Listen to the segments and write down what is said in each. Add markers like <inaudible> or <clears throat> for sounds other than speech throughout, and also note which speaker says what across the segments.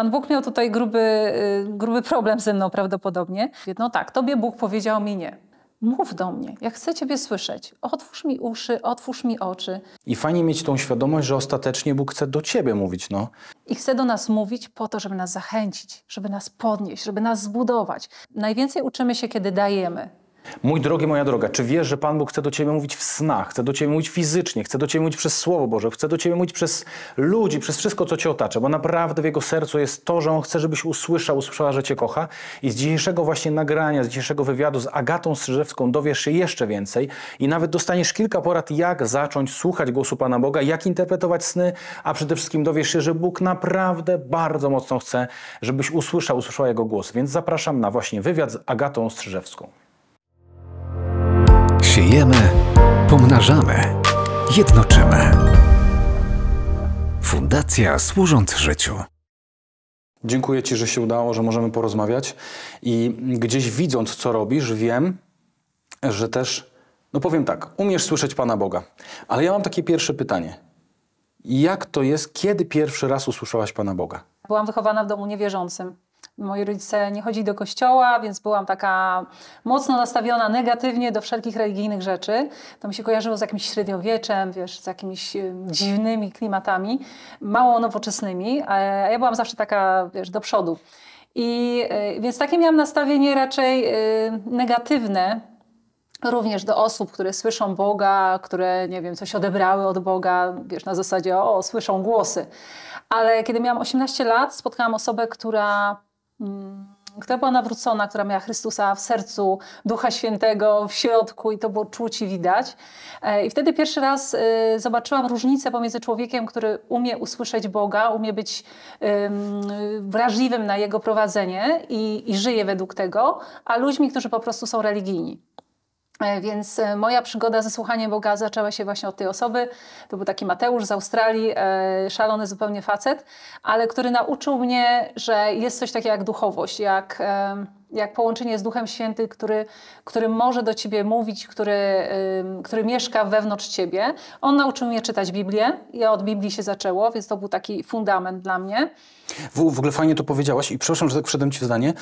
Speaker 1: Pan Bóg miał tutaj gruby, y, gruby problem ze mną prawdopodobnie. No tak, tobie Bóg powiedział mi nie. Mów do mnie, jak chcę Ciebie słyszeć. Otwórz mi uszy, otwórz mi oczy.
Speaker 2: I fajnie mieć tą świadomość, że ostatecznie Bóg chce do Ciebie mówić, no.
Speaker 1: I chce do nas mówić po to, żeby nas zachęcić, żeby nas podnieść, żeby nas zbudować. Najwięcej uczymy się, kiedy dajemy,
Speaker 2: Mój drogi, moja droga, czy wiesz, że Pan Bóg chce do Ciebie mówić w snach, chce do Ciebie mówić fizycznie, chce do Ciebie mówić przez Słowo Boże, chce do Ciebie mówić przez ludzi, przez wszystko, co Cię otacza, bo naprawdę w Jego sercu jest to, że On chce, żebyś usłyszał, usłyszała, że Cię kocha i z dzisiejszego właśnie nagrania, z dzisiejszego wywiadu z Agatą Strzyżewską dowiesz się jeszcze więcej i nawet dostaniesz kilka porad, jak zacząć słuchać głosu Pana Boga, jak interpretować sny, a przede wszystkim dowiesz się, że Bóg naprawdę bardzo mocno chce, żebyś usłyszał, usłyszała Jego głos, więc zapraszam na właśnie wywiad z Agatą Strzyżewską. Siejemy, pomnażamy, jednoczymy. Fundacja Służąc Życiu. Dziękuję Ci, że się udało, że możemy porozmawiać. I gdzieś widząc, co robisz, wiem, że też, no powiem tak, umiesz słyszeć Pana Boga. Ale ja mam takie pierwsze pytanie. Jak to jest, kiedy pierwszy raz usłyszałaś Pana Boga?
Speaker 1: Byłam wychowana w domu niewierzącym. Moi rodzice nie chodzili do kościoła, więc byłam taka mocno nastawiona negatywnie do wszelkich religijnych rzeczy. To mi się kojarzyło z jakimś średniowieczem, wiesz, z jakimiś e, dziwnymi klimatami, mało nowoczesnymi, a ja byłam zawsze taka, wiesz, do przodu. I e, więc takie miałam nastawienie raczej e, negatywne również do osób, które słyszą Boga, które, nie wiem, coś odebrały od Boga, wiesz, na zasadzie, o, słyszą głosy. Ale kiedy miałam 18 lat, spotkałam osobę, która Mm. która była nawrócona, która miała Chrystusa w sercu, Ducha Świętego w środku i to było czuć i widać. E, I wtedy pierwszy raz y, zobaczyłam różnicę pomiędzy człowiekiem, który umie usłyszeć Boga, umie być wrażliwym na Jego prowadzenie i, i żyje według tego, a ludźmi, którzy po prostu są religijni. E, więc e, moja przygoda ze słuchaniem Boga zaczęła się właśnie od tej osoby. To był taki Mateusz z Australii, e, szalony zupełnie facet, ale który nauczył mnie, że jest coś takiego jak duchowość, jak jak połączenie z Duchem Świętym, który, który może do ciebie mówić, który, który mieszka wewnątrz ciebie. On nauczył mnie czytać Biblię. Ja od Biblii się zaczęło, więc to był taki fundament dla mnie.
Speaker 2: W, w ogóle fajnie to powiedziałaś i przepraszam, że tak wszedłem ci w zdanie,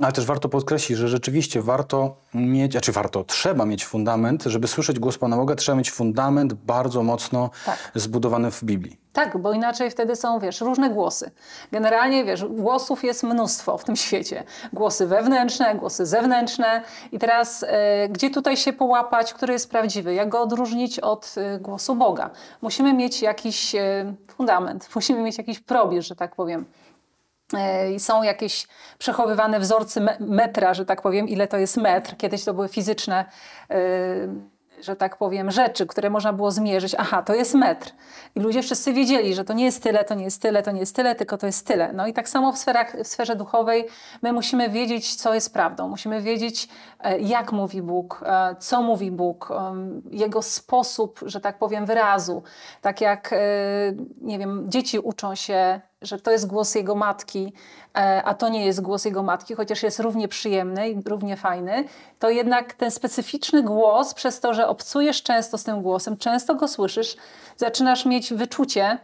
Speaker 2: ale też warto podkreślić, że rzeczywiście warto mieć, a czy warto, trzeba mieć fundament, żeby słyszeć głos Pana Boga, trzeba mieć fundament bardzo mocno tak. zbudowany w Biblii.
Speaker 1: Tak, bo inaczej wtedy są, wiesz, różne głosy. Generalnie, wiesz, głosów jest mnóstwo w tym <laughs> świecie. Głosy wewnętrzne, głosy zewnętrzne. I teraz, e, gdzie tutaj się połapać, który jest prawdziwy? Jak go odróżnić od e, głosu Boga? Musimy mieć jakiś e, fundament, <laughs> musimy mieć jakiś probierz, że tak powiem i są jakieś przechowywane wzorce metra, że tak powiem, ile to jest metr. Kiedyś to były fizyczne że tak powiem, rzeczy, które można było zmierzyć. Aha, to jest metr. I ludzie wszyscy wiedzieli, że to nie jest tyle, to nie jest tyle, to nie jest tyle, tylko to jest tyle. No i tak samo w, sferach, w sferze duchowej my musimy wiedzieć, co jest prawdą. Musimy wiedzieć, e, jak mówi Bóg, e, co mówi Bóg, e, jego sposób, że tak powiem, wyrazu. Tak jak, nie wiem, dzieci uczą się że to jest głos jego matki, e, a to nie jest głos jego matki, chociaż jest równie przyjemny i równie fajny, to jednak ten specyficzny głos, przez to, że obcujesz często z tym głosem, często go słyszysz, zaczynasz mieć wyczucie,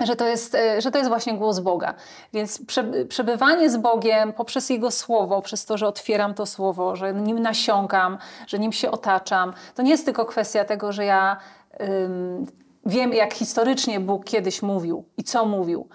Speaker 1: że to jest, e, że to jest właśnie głos Boga. Więc przebywanie z Bogiem poprzez Jego Słowo, przez to, że otwieram to Słowo, że nim nasiąkam, że nim się otaczam, to nie jest tylko kwestia tego, że ja. Wiem, jak historycznie Bóg kiedyś mówił i co mówił.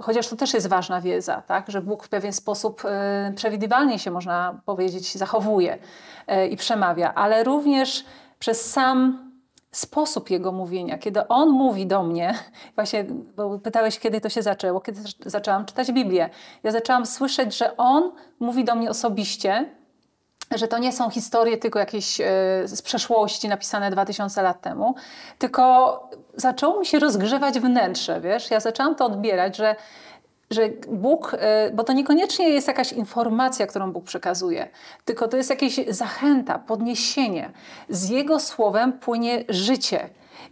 Speaker 1: Chociaż to też jest ważna wiedza, tak? że Bóg w pewien sposób e, przewidywalnie się, można powiedzieć, zachowuje e, i przemawia, ale również przez sam sposób jego mówienia. Kiedy on mówi do mnie, <laughs> właśnie bo pytałeś, kiedy to się zaczęło, kiedy zaczęłam czytać Biblię. Ja zaczęłam słyszeć, że on mówi do mnie osobiście, że to nie są historie tylko jakieś e, z przeszłości napisane 2000 lat temu, tylko zaczęło mi się rozgrzewać wnętrze, wiesz? Ja zaczęłam to odbierać, że że Bóg, e, bo to niekoniecznie jest jakaś informacja, którą Bóg przekazuje, tylko to jest jakieś zachęta, podniesienie. Z Jego słowem płynie życie.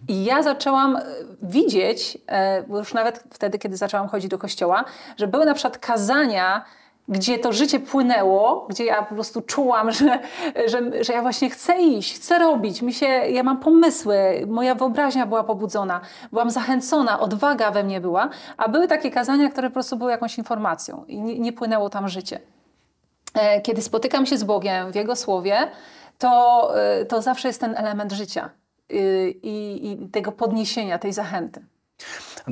Speaker 1: I ja zaczęłam e, widzieć, już nawet wtedy, kiedy zaczęłam chodzić do kościoła, że były na przykład kazania, gdzie to życie płynęło, gdzie ja po prostu czułam, <laughs> że, że, że ja właśnie chcę iść, chcę robić, mi się, ja mam pomysły, moja wyobraźnia była pobudzona, byłam zachęcona, odwaga we mnie była, a były takie kazania, które po prostu były jakąś informacją i nie, nie płynęło tam życie. E, kiedy spotykam się z Bogiem w Jego Słowie, to, e, to zawsze jest ten element życia y, i, i tego podniesienia, tej zachęty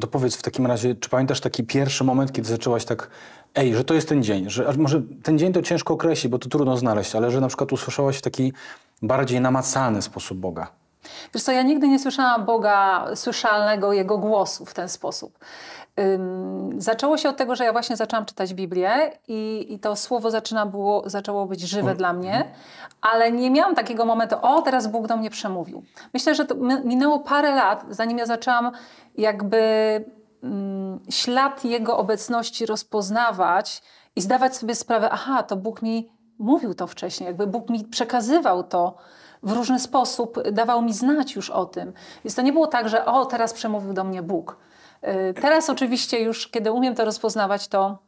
Speaker 2: to powiedz w takim razie, czy pamiętasz taki pierwszy moment, kiedy zaczęłaś tak, ej, że to jest ten dzień, że może ten dzień to ciężko określić, bo to trudno znaleźć, ale że na przykład usłyszałaś w taki bardziej namacalny sposób Boga.
Speaker 1: Wiesz co, ja nigdy nie słyszałam Boga słyszalnego, Jego głosu w ten sposób. Ym, zaczęło się od tego, że ja właśnie zaczęłam czytać Biblię i, i to słowo zaczyna było, zaczęło być żywe mhm. dla mnie, ale nie miałam takiego momentu, o teraz Bóg do mnie przemówił. Myślę, że minęło parę lat, zanim ja zaczęłam jakby ślad Jego obecności rozpoznawać i zdawać sobie sprawę, aha, to Bóg mi mówił to wcześniej, jakby Bóg mi przekazywał to w różny sposób, dawał mi znać już o tym. Więc to nie było tak, że o teraz przemówił do mnie Bóg E, teraz oczywiście już, kiedy umiem to rozpoznawać, to,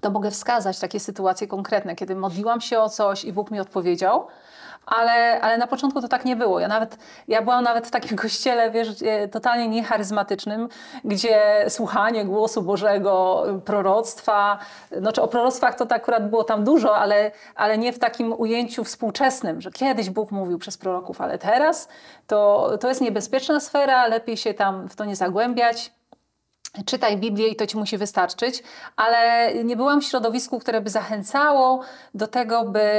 Speaker 1: to mogę wskazać takie sytuacje konkretne, kiedy modliłam się o coś i Bóg mi odpowiedział. Ale, ale na początku to tak nie było. Ja nawet ja byłam nawet w takim <laughs> kościele, wiesz, e, totalnie niecharyzmatycznym, gdzie słuchanie głosu Bożego, proroctwa, znaczy o proroctwach to tak akurat było tam dużo, ale, ale nie w takim ujęciu współczesnym, że kiedyś Bóg mówił przez proroków, ale teraz to, to jest niebezpieczna sfera, lepiej się tam w to nie zagłębiać czytaj Biblię i to ci musi wystarczyć, ale nie byłam w środowisku, które by zachęcało do tego, by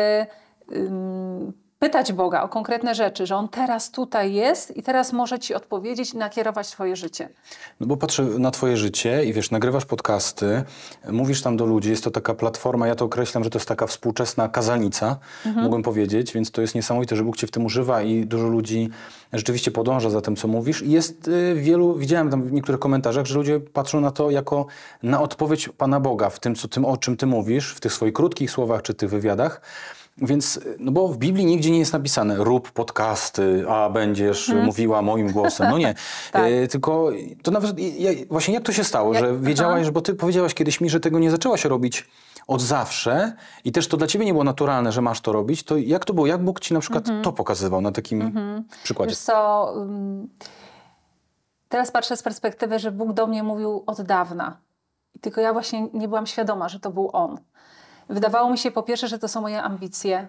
Speaker 1: pytać Boga o konkretne rzeczy, że On teraz tutaj jest i teraz może Ci odpowiedzieć i nakierować Twoje życie.
Speaker 2: No bo patrzę na Twoje życie i wiesz, nagrywasz podcasty, mówisz tam do ludzi, jest to taka platforma, ja to określam, że to jest taka współczesna kazalnica, mhm. mógłbym powiedzieć, więc to jest niesamowite, że Bóg Cię w tym używa i dużo ludzi rzeczywiście podąża za tym, co mówisz. I jest y, wielu, widziałem tam w niektórych komentarzach, że ludzie patrzą na to jako na odpowiedź Pana Boga w tym, co, tym o czym Ty mówisz, w tych swoich krótkich słowach czy tych wywiadach. Więc, no bo w Biblii nigdzie nie jest napisane rób podcasty, a będziesz hmm. mówiła moim głosem. No nie. <laughs> E, tak. e, tylko to nawet, ja, właśnie jak to się stało, jak, że wiedziałaś, aha. bo ty powiedziałaś kiedyś mi, że tego nie zaczęłaś robić od zawsze i też to dla ciebie nie było naturalne, że masz to robić, to jak to było? Jak Bóg ci na przykład mm -hmm. to pokazywał na takim mm -hmm. przykładzie? Wiesz
Speaker 1: co, mm, teraz patrzę z perspektywy, że Bóg do mnie mówił od dawna. Tylko ja właśnie nie byłam świadoma, że to był On. Wydawało mi się po pierwsze, że to są moje ambicje.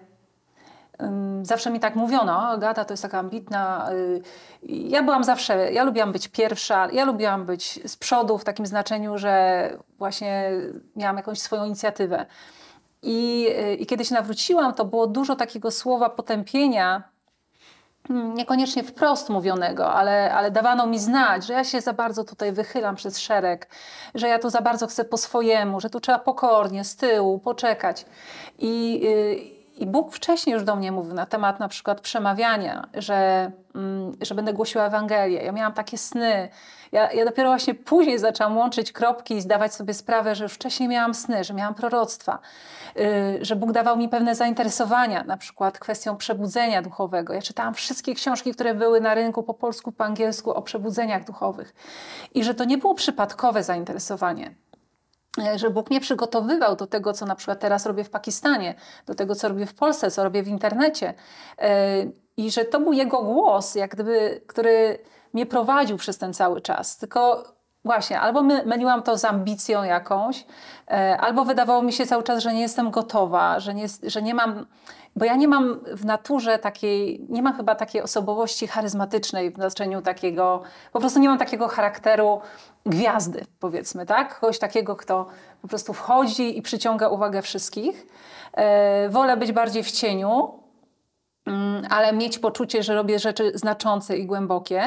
Speaker 1: Zawsze mi tak mówiono, Gata to jest taka ambitna. Y, ja byłam zawsze, ja lubiłam być pierwsza, ja lubiłam być z przodu w takim znaczeniu, że właśnie miałam jakąś swoją inicjatywę. I, y, i kiedy się nawróciłam, to było dużo takiego słowa potępienia Mm, niekoniecznie wprost mówionego, ale, ale dawano mi znać, że ja się za bardzo tutaj wychylam przez szereg, że ja tu za bardzo chcę po swojemu, że tu trzeba pokornie, z tyłu, poczekać. I, y, i Bóg wcześniej już do mnie mówił na temat na przykład przemawiania, że, mm, że będę głosiła Ewangelię. Ja miałam takie sny. Ja, ja dopiero właśnie później zaczęłam łączyć kropki i zdawać sobie sprawę, że już wcześniej miałam sny, że miałam proroctwa, y, że Bóg dawał mi pewne zainteresowania, na przykład kwestią przebudzenia duchowego. Ja czytałam wszystkie książki, które były na rynku po polsku, po angielsku o przebudzeniach duchowych. I że to nie było przypadkowe zainteresowanie E, że Bóg mnie przygotowywał do tego, co na przykład teraz robię w Pakistanie, do tego, co robię w Polsce, co robię w internecie. E, I że to był Jego głos, jak gdyby, który mnie prowadził przez ten cały czas. Tylko Właśnie, albo my, myliłam to z ambicją jakąś, e, albo wydawało mi się cały czas, że nie jestem gotowa, że nie, że nie mam, bo ja nie mam w naturze takiej, nie mam chyba takiej osobowości charyzmatycznej w znaczeniu takiego, po prostu nie mam takiego charakteru gwiazdy, powiedzmy, tak? Kogoś takiego, kto po prostu wchodzi i przyciąga uwagę wszystkich. E, wolę być bardziej w cieniu, mm, ale mieć poczucie, że robię rzeczy znaczące i głębokie.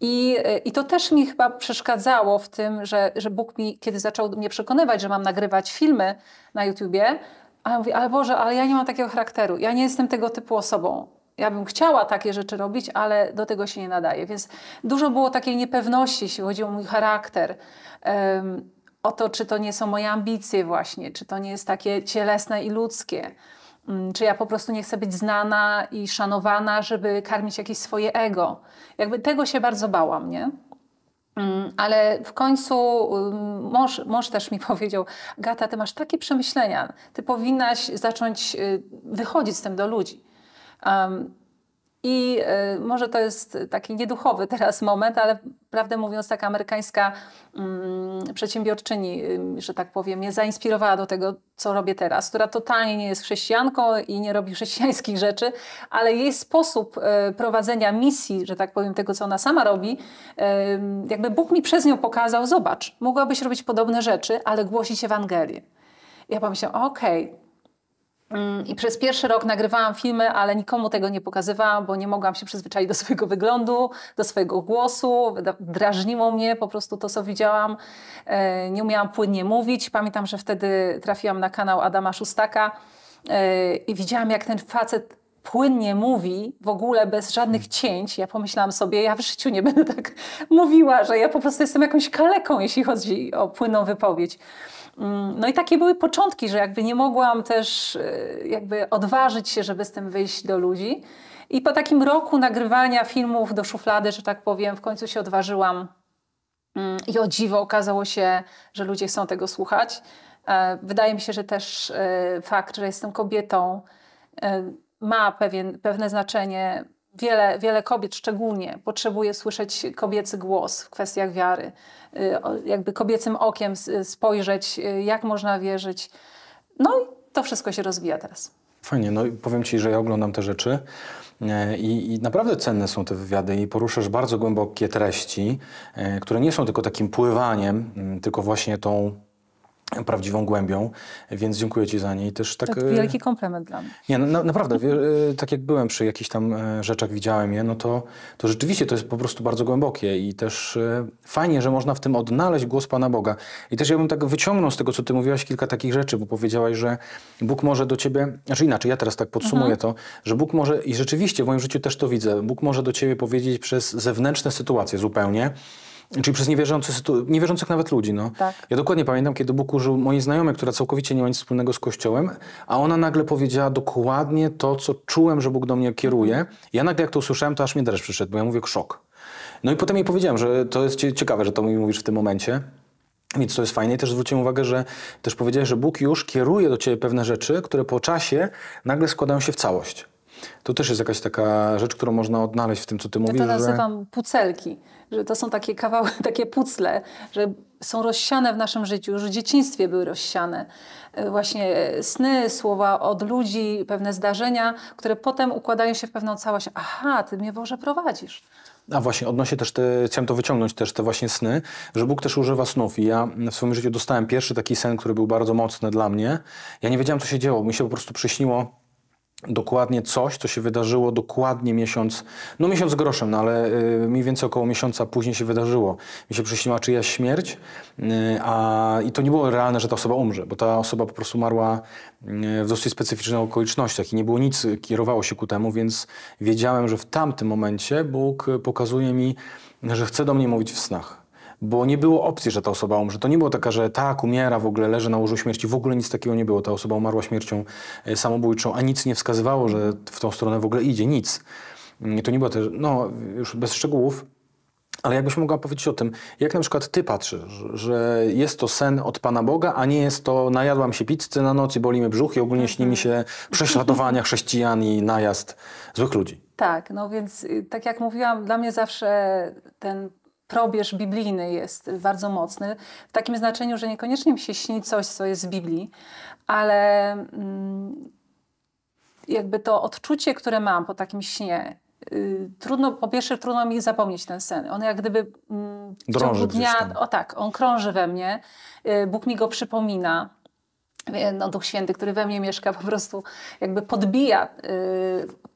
Speaker 1: I, e, I to też mi chyba przeszkadzało w tym, że, że Bóg mi, kiedy zaczął mnie przekonywać, że mam nagrywać filmy na YouTubie, a ja mówię, ale Boże, ale ja nie mam takiego charakteru, ja nie jestem tego typu osobą. Ja bym chciała takie rzeczy robić, ale do tego się nie nadaje. Więc dużo było takiej niepewności, jeśli chodzi o mój charakter. Um, o to, czy to nie są moje ambicje właśnie, czy to nie jest takie cielesne i ludzkie. Mm, czy ja po prostu nie chcę być znana i szanowana, żeby karmić jakieś swoje ego? Jakby tego się bardzo bałam, nie? Mm, ale w końcu mm, mąż, mąż, też mi <laughs> powiedział: Gata, ty masz takie przemyślenia, ty powinnaś zacząć y, wychodzić z tym do ludzi. I e, może to jest taki nieduchowy teraz moment, ale prawdę mówiąc, taka amerykańska mm, przedsiębiorczyni, że tak powiem, mnie zainspirowała do tego, co robię teraz, która totalnie nie jest chrześcijanką i nie robi chrześcijańskich rzeczy, ale jej sposób e, prowadzenia misji, że tak powiem, tego, co ona sama robi, jakby Bóg mi przez nią pokazał, zobacz, mogłabyś robić podobne rzeczy, ale głosić Ewangelię. Ja pomyślałam, okej, okay, Mm, I przez pierwszy rok nagrywałam filmy, ale nikomu tego nie pokazywałam, bo nie mogłam się przyzwyczaić do swojego wyglądu, do swojego głosu. Drażniło mnie po prostu to, co widziałam. E, nie umiałam płynnie mówić. Pamiętam, że wtedy trafiłam na kanał Adama Szustaka e, i widziałam, jak ten facet płynnie mówi, w ogóle bez żadnych cięć. Ja pomyślałam sobie, ja w życiu nie będę tak <laughs> mówiła, że ja po prostu jestem jakąś kaleką, jeśli chodzi o płynną wypowiedź. Mm, no i takie były początki, że jakby nie mogłam też e, jakby odważyć się, żeby z tym wyjść do ludzi. I po takim roku nagrywania filmów do szuflady, że tak powiem, w końcu się odważyłam. Mm, I o dziwo okazało się, że ludzie chcą tego słuchać. E, wydaje mi się, że też e, fakt, że jestem kobietą, ma pewien, pewne znaczenie wiele, wiele kobiet szczególnie potrzebuje słyszeć kobiecy głos w kwestiach wiary, y, jakby kobiecym okiem spojrzeć, y, jak można wierzyć. No i to wszystko się rozwija teraz.
Speaker 2: Fajnie, no powiem Ci, że ja oglądam te rzeczy e, i, i naprawdę cenne są te wywiady i poruszasz bardzo głębokie treści, e, które nie są tylko takim pływaniem, tylko właśnie tą prawdziwą głębią, więc dziękuję Ci za nie i też tak... To e, wielki
Speaker 1: komplement dla mnie.
Speaker 2: Nie, no, no, naprawdę, e, tak jak byłem przy jakichś tam e, rzeczach, widziałem je, no to, to rzeczywiście to jest po prostu bardzo głębokie i też fajnie, że można w tym odnaleźć głos Pana Boga. I też ja bym tak wyciągnął z tego, co Ty mówiłaś, kilka takich rzeczy, bo powiedziałaś, że Bóg może do Ciebie, znaczy inaczej, ja teraz tak podsumuję mhm. to, że Bóg może, i rzeczywiście w moim życiu też to widzę, Bóg może do Ciebie powiedzieć przez zewnętrzne sytuacje zupełnie, Czyli przez niewierzących, niewierzących nawet ludzi. No. Tak. Ja dokładnie pamiętam, kiedy Bóg użył mojej znajomej, która całkowicie nie ma nic wspólnego z Kościołem, a ona nagle powiedziała dokładnie to, co czułem, że Bóg do mnie kieruje. Mhm. Ja nagle jak to usłyszałem, to aż mnie dreszcz przyszedł, bo ja mówię szok. No i potem jej powiedziałem, że to jest ciekawe, że to mi mówisz w tym momencie. Więc to jest fajne. I też zwróciłem uwagę, że też powiedziałeś, że Bóg już kieruje do ciebie pewne rzeczy, które po czasie nagle składają się w całość. To też jest jakaś taka rzecz, którą można odnaleźć w tym, co ty mówisz. Ja to nazywam
Speaker 1: że... pucelki że to są takie kawały, <laughs> takie pucle, że są rozsiane w naszym życiu, już w dzieciństwie były rozsiane. E, właśnie e, sny, słowa od ludzi, pewne zdarzenia, które potem układają się w pewną całość. Aha, ty mnie Boże prowadzisz.
Speaker 2: A właśnie, odnośnie też te, chciałem to wyciągnąć też, te właśnie sny, że Bóg też używa snów i ja w swoim życiu dostałem pierwszy taki sen, który był bardzo mocny dla mnie. Ja nie wiedziałem, co się działo, mi się po prostu przyśniło dokładnie coś, co się wydarzyło dokładnie miesiąc, no miesiąc groszem, no ale y, mniej więcej około miesiąca później się wydarzyło. Mi się przyśniła czyjaś śmierć y, a, i to nie było realne, że ta osoba umrze, bo ta osoba po prostu umarła y, w dosyć specyficznych okolicznościach i nie było nic, kierowało się ku temu, więc wiedziałem, że w tamtym momencie Bóg pokazuje mi, że chce do mnie mówić w snach bo nie było opcji, że ta osoba umrze. To nie było taka, że tak, umiera, w ogóle leży na łożu śmierci. W ogóle nic takiego nie było. Ta osoba umarła śmiercią e, samobójczą, a nic nie wskazywało, że w tą stronę w ogóle idzie. Nic. Mm, to nie było też, no już bez szczegółów, ale jakbyś mogła powiedzieć o tym, jak na przykład ty patrzysz, że jest to sen od Pana Boga, a nie jest to najadłam się pizzy na noc i boli mnie brzuch i ogólnie śni mi się mhm. prześladowania chrześcijan i najazd złych ludzi.
Speaker 1: Tak, no więc y, tak jak mówiłam, dla mnie zawsze ten probierz biblijny jest bardzo mocny, w takim znaczeniu, że niekoniecznie mi się śni coś, co jest z Biblii, ale mm, jakby to odczucie, które mam po takim śnie, y, trudno, po pierwsze trudno mi zapomnieć ten sen. On jak gdyby krąży mm,
Speaker 2: Drąży dnia,
Speaker 1: o tak, on krąży we mnie, y, Bóg mi go przypomina. Y, no, Duch Święty, który we mnie mieszka, po prostu jakby podbija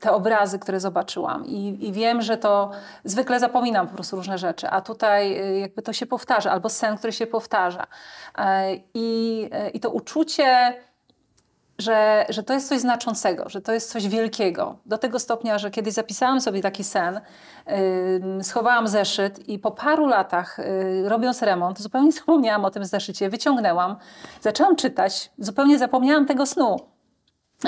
Speaker 1: te obrazy, które zobaczyłam. I, I, wiem, że to zwykle zapominam po prostu różne rzeczy, a tutaj y, jakby to się powtarza, albo sen, który się powtarza. E, I, i to uczucie, że, że to jest coś znaczącego, że to jest coś wielkiego. Do tego stopnia, że kiedyś zapisałam sobie taki sen, schowałam zeszyt i po paru latach, y, robiąc remont, zupełnie <laughs> zapomniałam o tym zeszycie, wyciągnęłam, zaczęłam czytać, zupełnie zapomniałam tego snu.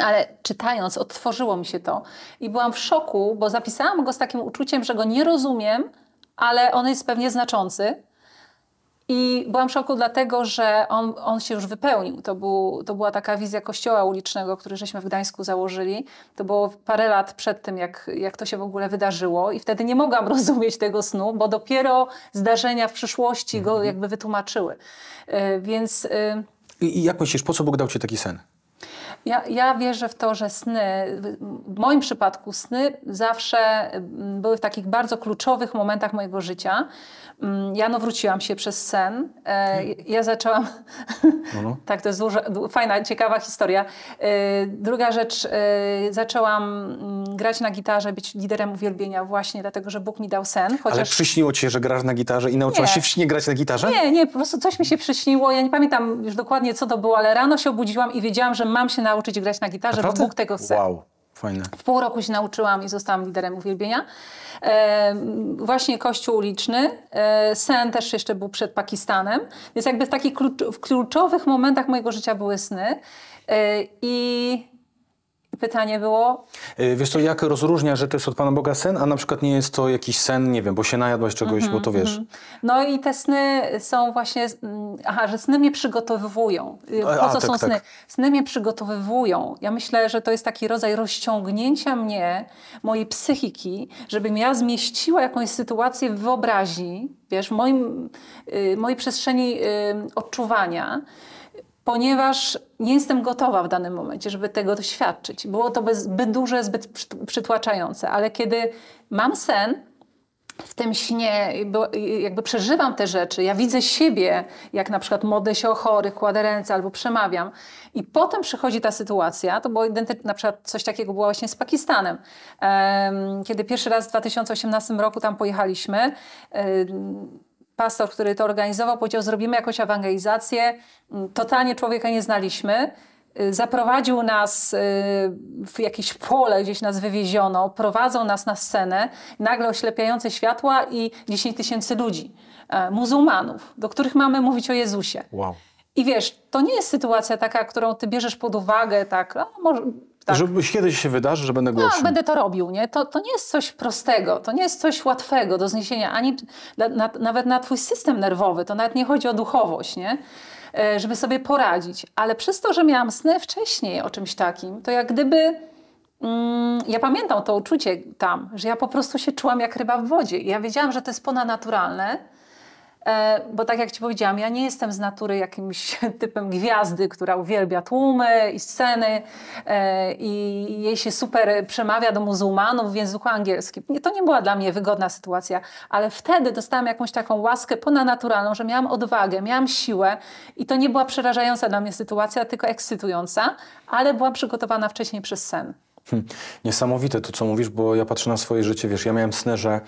Speaker 1: Ale czytając, otworzyło mi się to i byłam w szoku, bo zapisałam go z takim uczuciem, że go nie rozumiem, ale on jest pewnie znaczący. I byłam w szoku dlatego, że on, on się już wypełnił. To, był, to była taka wizja kościoła ulicznego, który żeśmy w Gdańsku założyli. To było parę lat przed tym, jak, jak to się w ogóle wydarzyło i wtedy nie mogłam <laughs> rozumieć tego snu, bo dopiero zdarzenia w przyszłości go mhm. jakby wytłumaczyły. Yy, więc... Yy...
Speaker 2: I, I jak myślisz, po co Bóg dał ci taki sen?
Speaker 1: Ja, ja wierzę w to, że sny, w moim przypadku sny zawsze mm, były w takich bardzo kluczowych momentach mojego życia. Mm, ja nawróciłam się przez sen. E, hmm. Ja zaczęłam. No no. <laughs> tak, to jest duża, fajna, ciekawa historia. E, druga rzecz, e, zaczęłam mm, grać na gitarze, być liderem uwielbienia, właśnie dlatego, że Bóg mi dał sen. Chociaż... Ale
Speaker 2: przyśniło ci się, że grasz na gitarze i nauczyłaś się w śnie grać na gitarze? Nie,
Speaker 1: nie, po prostu coś mi się przyśniło. Ja nie pamiętam już dokładnie, co to było, ale rano się obudziłam i wiedziałam, że mam się nauczyć nauczyć grać na gitarze, bo Bóg tego chce.
Speaker 2: Wow. Fajne.
Speaker 1: W pół roku się nauczyłam i zostałam liderem uwielbienia. E, właśnie Kościół uliczny. E, sen też jeszcze był przed Pakistanem. Więc jakby w takich klucz, w kluczowych momentach mojego życia były sny. E, I pytanie było?
Speaker 2: E, wiesz co, jak rozróżnia, że to jest od Pana Boga sen, a na przykład nie jest to jakiś sen, nie wiem, bo się najadłaś czegoś, mm -hmm, bo to mhm, wiesz.
Speaker 1: Mhm. No i te sny są właśnie, aha, że sny mnie przygotowują. Y, po a, co tak, są tak. sny? Sny mnie przygotowują. Ja myślę, że to jest taki rodzaj rozciągnięcia mnie, mojej psychiki, żebym ja zmieściła jakąś sytuację w wyobraźni, wiesz, w moim, y, mojej przestrzeni odczuwania, ponieważ nie jestem gotowa w danym momencie, żeby tego doświadczyć. Było to zbyt duże, zbyt przytłaczające, ale kiedy mam sen, w tym śnie jakby przeżywam te rzeczy, ja widzę siebie, jak na przykład modlę się o chorych, kładę ręce albo przemawiam i potem przychodzi ta sytuacja, to było na przykład coś takiego było właśnie z Pakistanem. Kiedy pierwszy raz w 2018 roku tam pojechaliśmy, pastor, który to organizował, powiedział, zrobimy jakąś ewangelizację. Mm, totalnie człowieka nie znaliśmy. Y, zaprowadził nas y, w jakieś pole, gdzieś nas wywieziono, prowadzą nas na scenę, nagle oślepiające światła i 10 tysięcy ludzi, e, muzułmanów, do których mamy mówić o Jezusie. Wow. I wiesz, to nie jest sytuacja taka, którą ty bierzesz pod uwagę, tak, może,
Speaker 2: tak. kiedyś się wydarzy, że będę głosił. No, będę
Speaker 1: to robił, nie? To, to nie jest coś prostego, to nie jest coś łatwego do zniesienia, ani na, na, nawet na twój system nerwowy, to nawet nie chodzi o duchowość, nie? E, żeby sobie poradzić. Ale przez to, że miałam sny wcześniej o czymś takim, to jak gdyby... Mm, ja pamiętam to uczucie tam, że ja po prostu się czułam jak ryba w wodzie. Ja wiedziałam, że to jest ponadnaturalne, E, bo tak jak Ci powiedziałam, ja nie jestem z natury jakimś <laughs> typem gwiazdy, która uwielbia tłumy i sceny e, i jej się super przemawia do muzułmanów w języku angielskim. To nie była dla mnie wygodna sytuacja, ale wtedy dostałam jakąś taką łaskę ponadnaturalną, że miałam odwagę, miałam siłę i to nie była przerażająca dla mnie sytuacja, tylko ekscytująca, ale była przygotowana wcześniej przez sen.
Speaker 2: Hmm, niesamowite to, co mówisz, bo ja patrzę na swoje życie, wiesz, ja miałem sny, że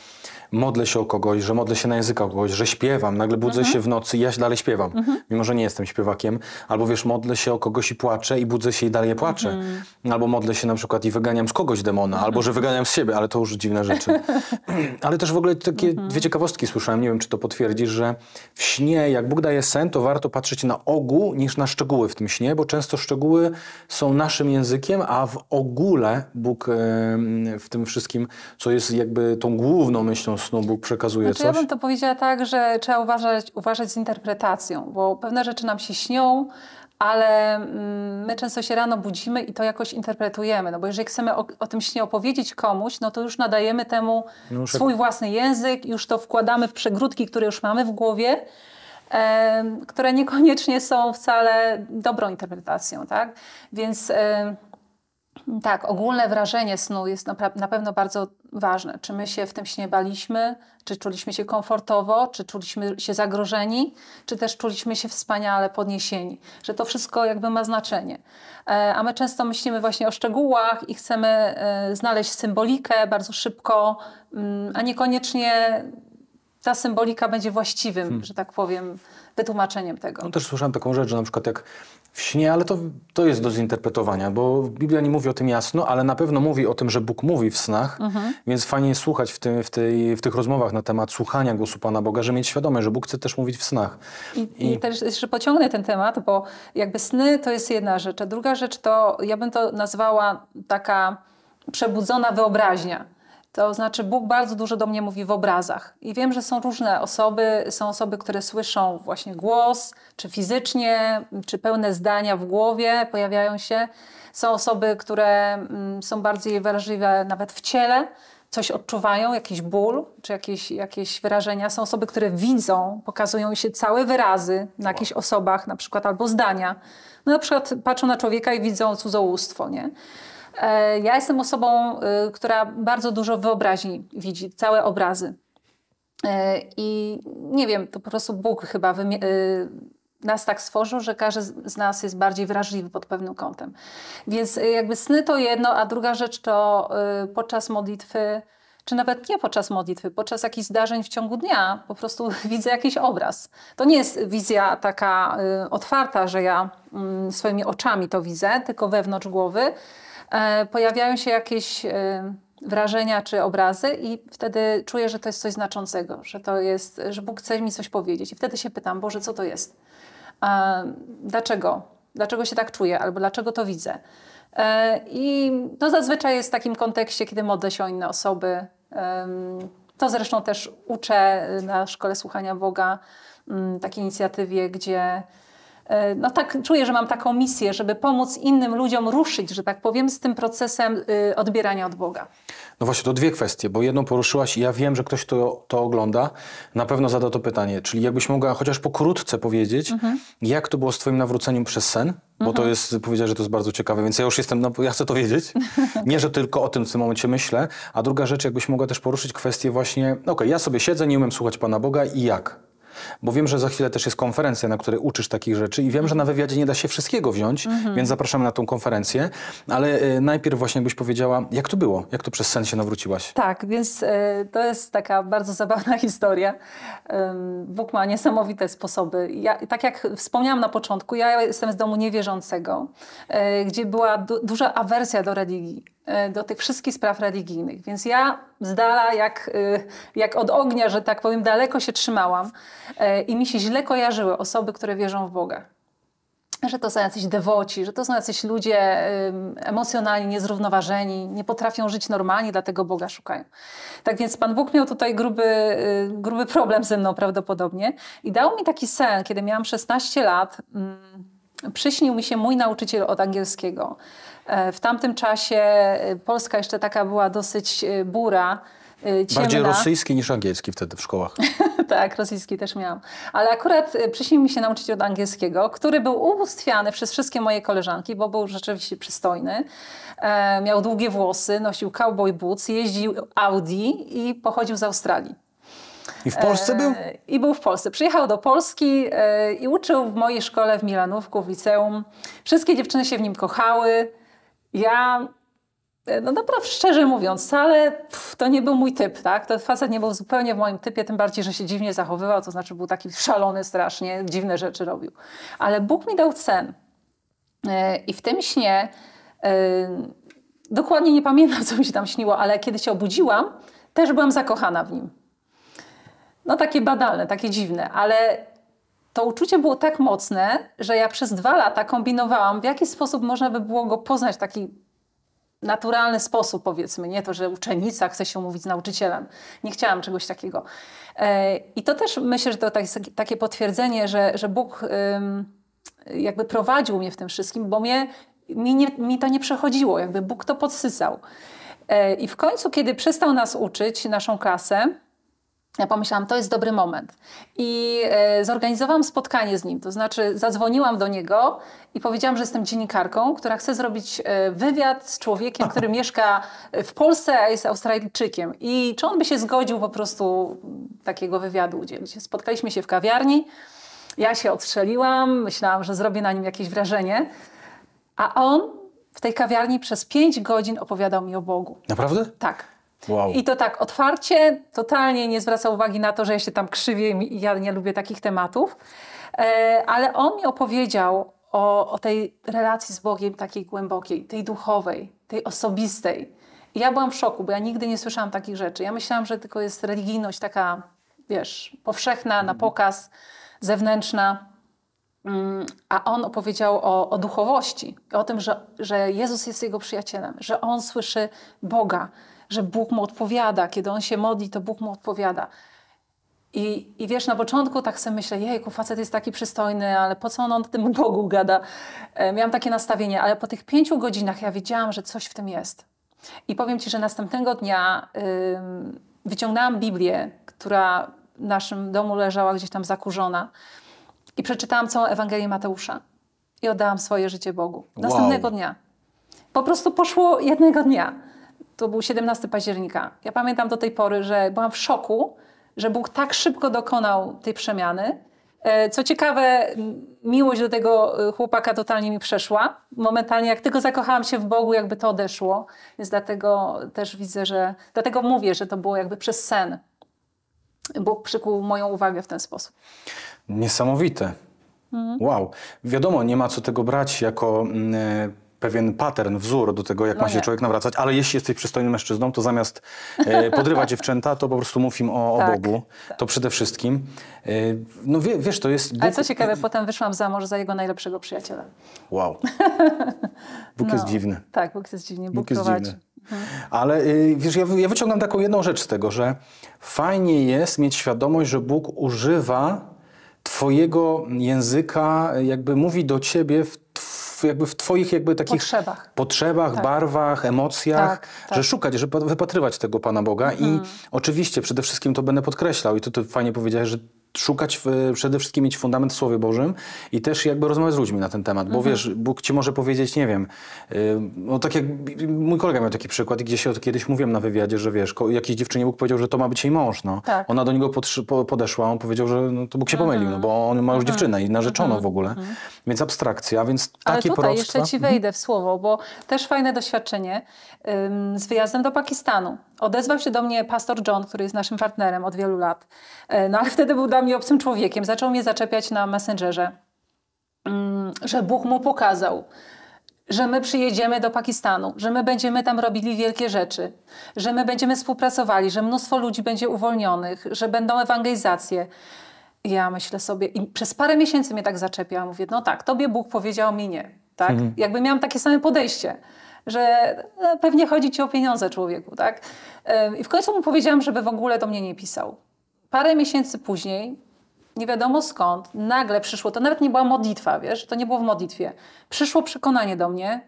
Speaker 2: modlę się o kogoś, że modlę się na języka kogoś, że śpiewam, nagle budzę mhm. się w nocy i ja dalej śpiewam, mhm. mimo że nie jestem śpiewakiem. Albo wiesz, modlę się o kogoś i płaczę i budzę się i dalej płaczę. Mhm. Albo modlę się na przykład i wyganiam z kogoś demona, mhm. albo że wyganiam z siebie, ale to już dziwne rzeczy. <laughs> ale też w ogóle takie mhm. dwie ciekawostki słyszałem, nie wiem czy to potwierdzisz, że w śnie, jak Bóg daje sen, to warto patrzeć na ogół niż na szczegóły w tym śnie, bo często szczegóły są naszym językiem, a w ogóle Bóg w tym wszystkim, co jest jakby tą główną myślą mocno Bóg przekazuje znaczy, coś? Ja bym
Speaker 1: to powiedziała tak, że trzeba uważać, uważać z interpretacją, bo pewne rzeczy nam się śnią, ale mm, my często się rano budzimy i to jakoś interpretujemy, no bo jeżeli chcemy o, o tym śnie opowiedzieć komuś, no to już nadajemy temu no już swój jak... własny język, już to wkładamy w przegródki, które już mamy w głowie, e, które niekoniecznie są wcale dobrą interpretacją, tak? Więc... E, tak, ogólne wrażenie snu jest na, na pewno bardzo ważne. Czy my się w tym śnie baliśmy, czy czuliśmy się komfortowo, czy czuliśmy się zagrożeni, czy też czuliśmy się wspaniale podniesieni, że to wszystko jakby ma znaczenie. E, a my często myślimy właśnie o szczegółach i chcemy e, znaleźć symbolikę bardzo szybko, mm, a niekoniecznie ta symbolika będzie właściwym, hmm. że tak powiem, wytłumaczeniem tego. No też
Speaker 2: słyszałem taką rzecz, że na przykład jak w śnie, ale to, to jest do zinterpretowania, bo Biblia nie mówi o tym jasno, ale na pewno mówi o tym, że Bóg mówi w snach, mhm. więc fajnie słuchać w, tym, w, tej, w tych rozmowach na temat słuchania głosu Pana Boga, że mieć świadomość, że Bóg chce też mówić w snach.
Speaker 1: I, I... i też jeszcze pociągnę ten temat, bo jakby sny to jest jedna rzecz, a druga rzecz to, ja bym to nazwała taka przebudzona wyobraźnia to znaczy, Bóg bardzo dużo do mnie mówi w obrazach. I wiem, że są różne osoby. Są osoby, które słyszą właśnie głos, czy fizycznie, czy pełne zdania w głowie pojawiają się. Są osoby, które mm, są bardziej wrażliwe nawet w ciele, coś odczuwają, jakiś ból, czy jakieś, jakieś wyrażenia. Są osoby, które widzą, pokazują się całe wyrazy na jakichś osobach, na przykład albo zdania. No, na przykład patrzą na człowieka i widzą cudzołóstwo, nie? E, ja jestem osobą, e, która bardzo dużo wyobraźni widzi, całe obrazy. E, I nie wiem, to po prostu Bóg chyba nas tak stworzył, że każdy z nas jest bardziej wrażliwy pod pewnym kątem. Więc jakby sny to jedno, a druga rzecz to podczas modlitwy, czy nawet nie podczas modlitwy, podczas jakichś zdarzeń w ciągu dnia po prostu <laughs> widzę jakiś obraz. To nie jest wizja taka otwarta, że ja mm, swoimi oczami to widzę, tylko wewnątrz głowy. E, pojawiają się jakieś e, wrażenia czy obrazy i wtedy czuję, że to jest coś znaczącego, że to jest, że Bóg chce mi coś powiedzieć. I wtedy się pytam, Boże, co to jest? A, dlaczego? Dlaczego się tak czuję? Albo dlaczego to widzę? E, I to zazwyczaj jest w takim kontekście, kiedy modlę się o inne osoby. to zresztą też uczę na Szkole Słuchania Boga, takiej inicjatywie, gdzie E, no tak czuję, że mam taką misję, żeby pomóc innym ludziom ruszyć, że tak powiem, z tym procesem y, odbierania od Boga.
Speaker 2: No właśnie, to dwie kwestie, bo jedną poruszyłaś i ja wiem, że ktoś to, to ogląda, na pewno zada to pytanie, czyli jakbyś mogła chociaż pokrótce powiedzieć, mhm. jak to było z twoim nawróceniem przez sen, bo mhm. to jest, powiedziałeś, że to jest bardzo ciekawe, więc ja już jestem, no, ja chcę to wiedzieć, <laughs> nie, że tylko o tym w tym momencie myślę, a druga rzecz, jakbyś mogła też poruszyć kwestię właśnie, okej, okay, ja sobie siedzę, nie umiem słuchać Pana Boga i jak? Bo wiem, że za chwilę też jest konferencja, na której uczysz takich rzeczy i wiem, że na wywiadzie nie da się wszystkiego wziąć, mhm. więc zapraszamy na tą konferencję. Ale e, najpierw właśnie byś powiedziała, jak to było? Jak to przez sen się nawróciłaś?
Speaker 1: Tak, więc e, to jest taka bardzo zabawna <laughs> historia. Bóg ma niesamowite sposoby. Ja, tak jak wspomniałam na początku, ja jestem z domu niewierzącego, e, gdzie była du duża awersja do religii E, do tych wszystkich spraw religijnych. Więc ja z dala, jak, e, jak od ognia, że tak powiem, daleko się trzymałam e, i mi się źle kojarzyły osoby, które wierzą w Boga. Że to są jacyś dewoci, że to są jacyś ludzie emocjonalni, niezrównoważeni, nie potrafią żyć normalnie, dlatego Boga szukają. Tak więc Pan Bóg miał tutaj gruby, gruby problem ze mną prawdopodobnie i dał mi taki sen, kiedy miałam 16 lat. Mm, przyśnił mi się mój nauczyciel od angielskiego E, w tamtym czasie e, Polska jeszcze taka była dosyć e, bura. Ciemna. Bardziej <laughs> rosyjski
Speaker 2: niż angielski wtedy w szkołach.
Speaker 1: tak, rosyjski też miałam. Ale akurat przyśnił mi się nauczyć od angielskiego, który był ubóstwiany przez wszystkie moje koleżanki, bo był rzeczywiście przystojny. E, miał długie włosy, nosił cowboy boots, jeździł Audi i pochodził z Australii.
Speaker 2: I w Polsce był?
Speaker 1: I był w Polsce. Przyjechał do Polski e, i uczył w mojej szkole w Milanówku, w liceum. Wszystkie dziewczyny się w nim kochały ja e, no naprawdę szczerze mówiąc, wcale pff, to nie był mój typ, tak? Ten facet nie był zupełnie w moim typie, tym bardziej, że się dziwnie zachowywał, to znaczy był taki szalony strasznie, dziwne rzeczy robił. Ale Bóg mi dał sen. E, I w tym śnie, e, dokładnie nie pamiętam, <laughs> co mi się tam śniło, ale kiedy się obudziłam, też byłam zakochana w nim. No takie badalne, takie dziwne, ale to uczucie było tak mocne, że ja przez dwa lata kombinowałam, w jaki sposób można by było go poznać w taki naturalny sposób, powiedzmy, nie to, że uczennica chce się umówić z nauczycielem. Nie chciałam czegoś takiego. E, I to też myślę, że to tak, takie potwierdzenie, że, że Bóg jakby prowadził mnie w tym wszystkim, bo mnie, mi, nie, mi to nie przechodziło, jakby Bóg to podsycał. E, I w końcu, kiedy przestał nas uczyć, naszą klasę, ja pomyślałam, to jest dobry moment. I e, zorganizowałam spotkanie z nim, to znaczy zadzwoniłam do niego i powiedziałam, że jestem dziennikarką, która chce zrobić e, wywiad z człowiekiem, który mieszka w Polsce, a jest Australijczykiem. I czy on by się zgodził po prostu takiego wywiadu udzielić? Spotkaliśmy się w kawiarni, ja się odstrzeliłam, myślałam, że zrobię na nim jakieś wrażenie, a on w tej kawiarni przez pięć godzin opowiadał mi o Bogu. Naprawdę? Tak. Wow. I to tak otwarcie, totalnie nie zwraca uwagi na to, że ja się tam krzywię i ja nie lubię takich tematów. E, ale on mi opowiedział o, o tej relacji z Bogiem takiej głębokiej, tej duchowej, tej osobistej. I ja byłam w szoku, bo ja nigdy nie słyszałam takich rzeczy. Ja myślałam, że tylko jest religijność taka, wiesz, powszechna, na mhm. pokaz, zewnętrzna. Mm, a on opowiedział o, o duchowości, o tym, że, że Jezus jest jego przyjacielem, że on słyszy Boga, że Bóg mu odpowiada. Kiedy on się modli, to Bóg mu odpowiada. I, I wiesz, na początku tak sobie myślę, jejku, facet jest taki przystojny, ale po co on o tym <laughs> Bogu gada? E, miałam takie nastawienie, ale po tych pięciu godzinach ja wiedziałam, że coś w tym jest. I powiem Ci, że następnego dnia y, wyciągnęłam Biblię, która w naszym domu leżała gdzieś tam zakurzona i przeczytałam całą Ewangelię Mateusza i oddałam swoje życie Bogu. Następnego wow. dnia. Po prostu poszło jednego dnia. To był 17 października. Ja pamiętam do tej pory, że byłam w szoku, że Bóg tak szybko dokonał tej przemiany. E, co ciekawe, miłość do tego e, chłopaka totalnie mi przeszła. Momentalnie, jak tylko zakochałam się w Bogu, jakby to odeszło. Więc dlatego też widzę, że. Dlatego mówię, że to było jakby przez sen. Bóg przykuł moją uwagę w ten sposób.
Speaker 2: Niesamowite. Mhm. Wow. Wiadomo, nie ma co tego brać jako. Yy pewien pattern, wzór do tego, jak no ma się nie. człowiek nawracać, ale jeśli jesteś przystojnym mężczyzną, to zamiast e, <laughs> podrywać dziewczęta, to po prostu mów im o, o tak, Bogu. Tak. To przede wszystkim. E, no wie, wiesz, to jest... Bóg... Ale co ciekawe, potem
Speaker 1: wyszłam za mąż za jego najlepszego przyjaciela.
Speaker 2: Wow. <laughs> Bóg no, jest dziwny.
Speaker 1: Tak, Bóg jest dziwny. Bóg, Bóg jest prowadzi. dziwny.
Speaker 2: Ale e, wiesz, ja, ja wyciągam taką jedną rzecz z tego, że fajnie jest mieć świadomość, że Bóg używa Twojego języka, jakby mówi do Ciebie w jakby w twoich jakby takich potrzebach, potrzebach tak. barwach, emocjach, tak, tak. że szukać, że wypatrywać tego Pana Boga mhm. i oczywiście przede wszystkim to będę podkreślał i to, to fajnie powiedziałeś, że szukać, przede wszystkim mieć fundament w Słowie Bożym i też jakby rozmawiać z ludźmi na ten temat, bo mhm. wiesz, Bóg ci może powiedzieć, nie wiem, y, no tak jak mój kolega miał taki przykład i gdzieś kiedyś mówiłem na wywiadzie, że wiesz, jakiejś dziewczynie Bóg powiedział, że to ma być jej mąż, no. Tak. Ona do niego podeszła, on powiedział, że no, to Bóg się mhm. pomylił, no bo on ma już mhm. dziewczynę i narzeczoną mhm. w ogóle, mhm. więc abstrakcja, więc takie Ale tutaj proroctwa... jeszcze ci mhm. wejdę
Speaker 1: w słowo, bo też fajne doświadczenie z wyjazdem do Pakistanu. Odezwał się do mnie pastor John, który jest naszym partnerem od wielu lat E, no ale wtedy był dla mnie obcym człowiekiem. Zaczął mnie zaczepiać na Messengerze, mm, że Bóg mu pokazał, że my przyjedziemy do Pakistanu, że my będziemy tam robili wielkie rzeczy, że my będziemy współpracowali, że mnóstwo ludzi będzie uwolnionych, że będą ewangelizacje. Ja myślę sobie, i przez parę miesięcy mnie tak zaczepiała, mówię, no tak, tobie Bóg powiedział mi nie.
Speaker 2: Tak? Mhm. Jakby
Speaker 1: miałam takie same podejście, że e, pewnie chodzi ci o pieniądze człowieku. Tak? E, I w końcu mu powiedziałam, żeby w ogóle do mnie nie pisał parę miesięcy później, nie wiadomo skąd, nagle przyszło, to nawet nie była modlitwa, wiesz, to nie było w modlitwie. Przyszło przekonanie do mnie,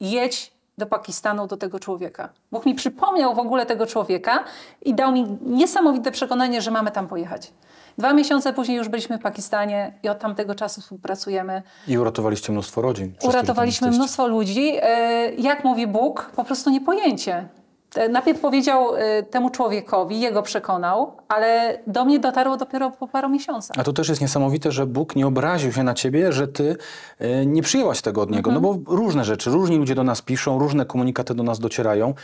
Speaker 1: jedź do Pakistanu, do tego człowieka. Bóg mi przypomniał w ogóle tego człowieka i dał mi niesamowite przekonanie, że mamy tam pojechać. Dwa miesiące później już byliśmy w Pakistanie i od tamtego czasu współpracujemy.
Speaker 2: I uratowaliście mnóstwo rodzin. Uratowaliśmy
Speaker 1: mnóstwo ludzi. E, jak mówi Bóg, po prostu niepojęcie. E, najpierw powiedział e, temu człowiekowi, jego przekonał, ale do mnie dotarło dopiero po paru miesiącach. A
Speaker 2: to też jest niesamowite, że Bóg nie obraził się na ciebie, że ty e, nie przyjęłaś tego od niego. No bo mhm. różne rzeczy, różni ludzie do nas piszą, różne komunikaty do nas docierają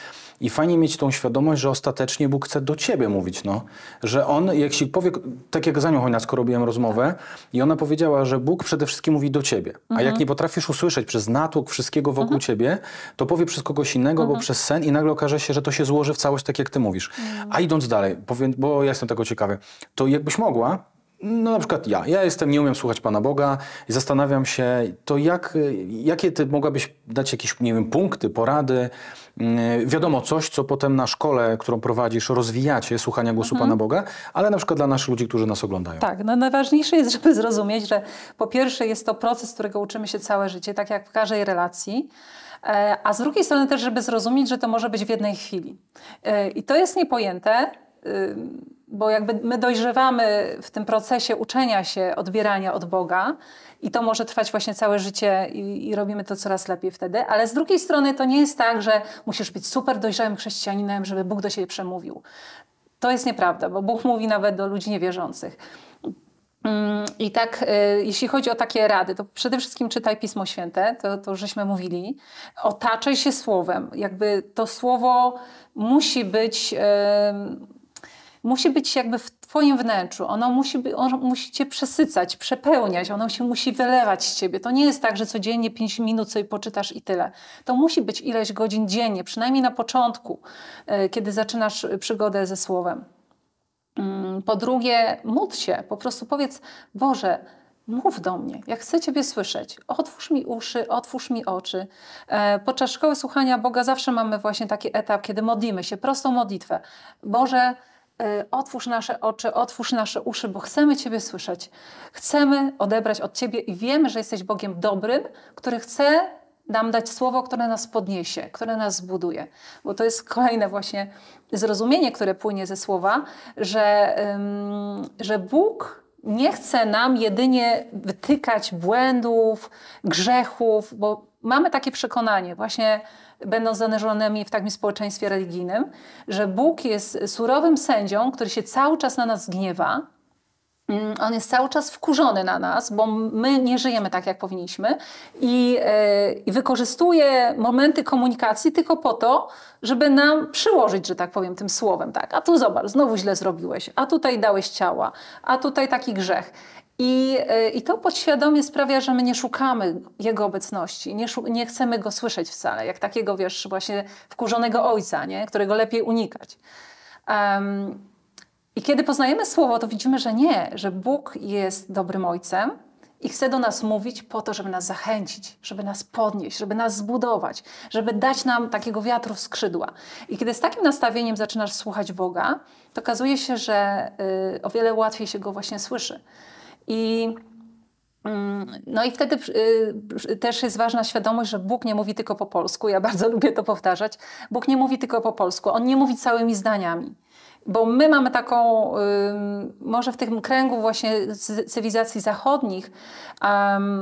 Speaker 2: i fajnie mieć tą świadomość, że ostatecznie Bóg chce do ciebie mówić, no. Że On, jak się powie, tak jak nią Anią Chojnacką robiłem rozmowę i ona powiedziała, że Bóg przede wszystkim mówi do ciebie. A jak mhm. nie potrafisz usłyszeć przez natłok wszystkiego wokół mhm. ciebie, to powie przez kogoś innego, bo przez sen i nagle okaże się, że że to się złoży w całość, tak jak ty mówisz. Mm. A idąc dalej, powiem, bo ja jestem tego ciekawy, to jakbyś mogła, no na przykład ja, ja jestem, nie umiem słuchać Pana Boga i zastanawiam się, to jak, jakie ty mogłabyś dać jakieś, nie wiem, punkty, porady, yy, wiadomo coś, co potem na szkole, którą prowadzisz, rozwijacie słuchania głosu mhm. Pana Boga, ale na przykład dla naszych ludzi, którzy nas oglądają.
Speaker 1: Tak, no najważniejsze jest, żeby zrozumieć, że po pierwsze jest to proces, którego uczymy się całe życie, tak jak w każdej relacji, E, a z drugiej strony też, żeby zrozumieć, że to może być w jednej chwili. E, I to jest niepojęte e, bo jakby my dojrzewamy w tym procesie uczenia się, odbierania od Boga i to może trwać właśnie całe życie i, i, robimy to coraz lepiej wtedy, ale z drugiej strony to nie jest tak, że musisz być super dojrzałym chrześcijaninem, żeby Bóg do siebie przemówił. To jest nieprawda, bo Bóg mówi nawet do ludzi niewierzących. Mm, I tak, e, jeśli chodzi o takie rady, to przede wszystkim czytaj Pismo Święte, to, to żeśmy mówili. Otaczaj się słowem. Jakby to słowo musi być, musi być jakby w Twoim wnętrzu. Ono musi, by, ono musi Cię przesycać, przepełniać, ono się musi wylewać z Ciebie. To nie jest tak, że codziennie 5 minut sobie poczytasz i tyle. To musi być ileś godzin dziennie, przynajmniej na początku, e, kiedy zaczynasz przygodę ze słowem. Mm, po drugie, módl się, po prostu powiedz, Boże, mów do mnie, jak chcę Ciebie słyszeć. Otwórz mi uszy, otwórz mi oczy. E, podczas szkoły słuchania Boga zawsze mamy właśnie taki etap, kiedy modlimy się, prostą modlitwę. Boże, e, otwórz nasze oczy, otwórz nasze uszy, bo chcemy Ciebie słyszeć. Chcemy odebrać od Ciebie i wiemy, że jesteś Bogiem dobrym, który chce nam dać słowo, które nas podniesie, które nas zbuduje. Bo to jest kolejne właśnie zrozumienie, które płynie ze słowa, że, że Bóg nie chce nam jedynie wytykać błędów, grzechów, bo mamy takie przekonanie, właśnie będąc zanurzonymi w takim społeczeństwie religijnym, że Bóg jest surowym sędzią, który się cały czas na nas gniewa, Mm, on jest cały czas wkurzony na nas, bo my nie żyjemy tak, jak powinniśmy i, e, i wykorzystuje momenty komunikacji tylko po to, żeby nam przyłożyć, że tak powiem, tym słowem. Tak, a tu zobacz, znowu źle zrobiłeś, a tutaj dałeś ciała, a tutaj taki grzech. I, e, I, to podświadomie sprawia, że my nie szukamy jego obecności, nie, szu nie, chcemy go słyszeć wcale, jak takiego, wiesz, właśnie wkurzonego ojca, nie? którego lepiej unikać. Um, i kiedy poznajemy słowo, to widzimy, że nie, że Bóg jest dobrym ojcem i chce do nas mówić po to, żeby nas zachęcić, żeby nas podnieść, żeby nas zbudować, żeby dać nam takiego wiatru w skrzydła. I kiedy z takim nastawieniem zaczynasz słuchać Boga, to okazuje się, że y, o wiele łatwiej się go właśnie słyszy. I Mm, no i wtedy y, y, też jest ważna świadomość, że Bóg nie mówi tylko po polsku. Ja <laughs> bardzo lubię to powtarzać. Bóg nie mówi tylko po polsku. On nie mówi całymi zdaniami. Bo my mamy taką, może w tym kręgu właśnie cywilizacji zachodnich,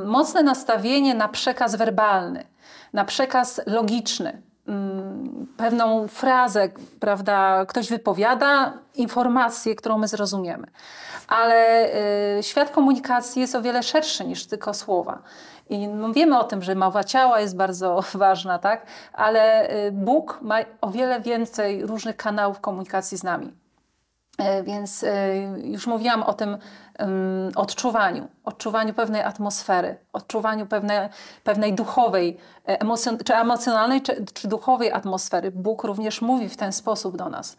Speaker 1: mocne nastawienie na przekaz werbalny, na przekaz logiczny. Y, pewną frazę, prawda, ktoś wypowiada, informację, którą my zrozumiemy. Ale y, świat komunikacji jest o wiele szerszy niż tylko słowa. I no, wiemy o tym, że mowa ciała jest bardzo <laughs> ważna, tak? Ale y, Bóg ma o wiele więcej różnych kanałów komunikacji z nami. E, więc e, już mówiłam o tym odczuwaniu, odczuwaniu pewnej atmosfery, odczuwaniu pewnej, pewnej duchowej, e, emocjon czy emocjonalnej, czy, czy, duchowej atmosfery. Bóg również mówi w ten sposób do nas.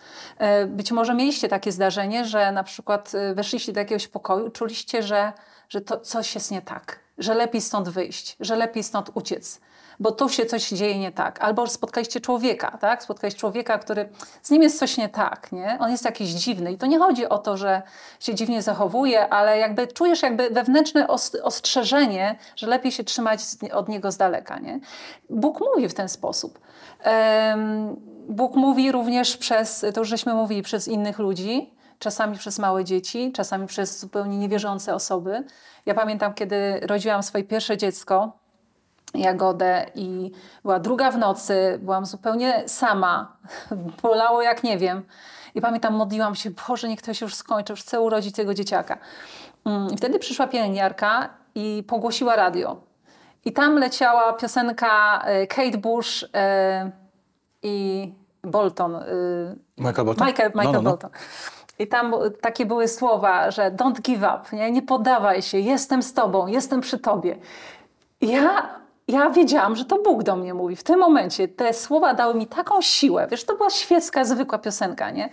Speaker 1: Być może mieliście takie zdarzenie, że na przykład weszliście do jakiegoś pokoju, czuliście, że, że to coś jest nie tak, że lepiej stąd wyjść, że lepiej stąd uciec, bo tu się coś dzieje nie tak. Albo spotkaliście człowieka, tak? Spotkaliście człowieka, który z nim jest coś nie tak, nie? On jest jakiś dziwny. I to nie chodzi o to, że się dziwnie zachowuje, ale jakby czujesz jakby wewnętrzne ostrzeżenie, że lepiej się trzymać od niego z daleka, nie? Bóg mówi w ten sposób. Bóg mówi również przez, to już żeśmy mówili, przez innych ludzi, czasami przez małe dzieci, czasami przez zupełnie niewierzące osoby. Ja pamiętam, kiedy rodziłam swoje pierwsze dziecko, Jagodę i była druga w nocy, byłam zupełnie sama, <laughs> bolało jak nie wiem. I pamiętam, modliłam się, Boże, niech to się już skończy, już chcę urodzić tego dzieciaka. Mm, I wtedy przyszła pielęgniarka i pogłosiła radio. I tam leciała piosenka e, Kate Bush e, i Bolton. Y,
Speaker 2: Michael Bolton? Michael, Michael no, no, no. Bolton.
Speaker 1: I tam takie były słowa, że don't give up, nie, nie podawaj się, jestem z tobą, jestem przy tobie. Ja ja wiedziałam, że to Bóg do mnie mówi. W tym momencie te słowa dały mi taką siłę. Wiesz, to była świecka, zwykła piosenka, nie?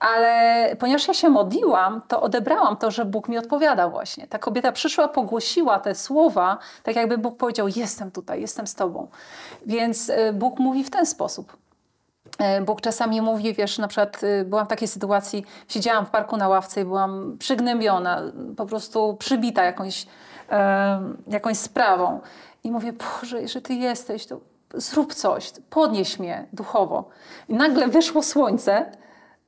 Speaker 1: Ale ponieważ ja się modliłam, to odebrałam to, że Bóg mi odpowiada właśnie. Ta kobieta przyszła, pogłosiła te słowa, tak jakby Bóg powiedział: Jestem tutaj, jestem z tobą. Więc e, Bóg mówi w ten sposób. E, Bóg czasami mówi, wiesz, na przykład e, byłam w takiej sytuacji, siedziałam w parku na ławce i byłam przygnębiona, po prostu przybita jakąś, jakąś sprawą. I mówię, Boże, że Ty jesteś, to zrób coś, podnieś mnie duchowo. I nagle wyszło słońce,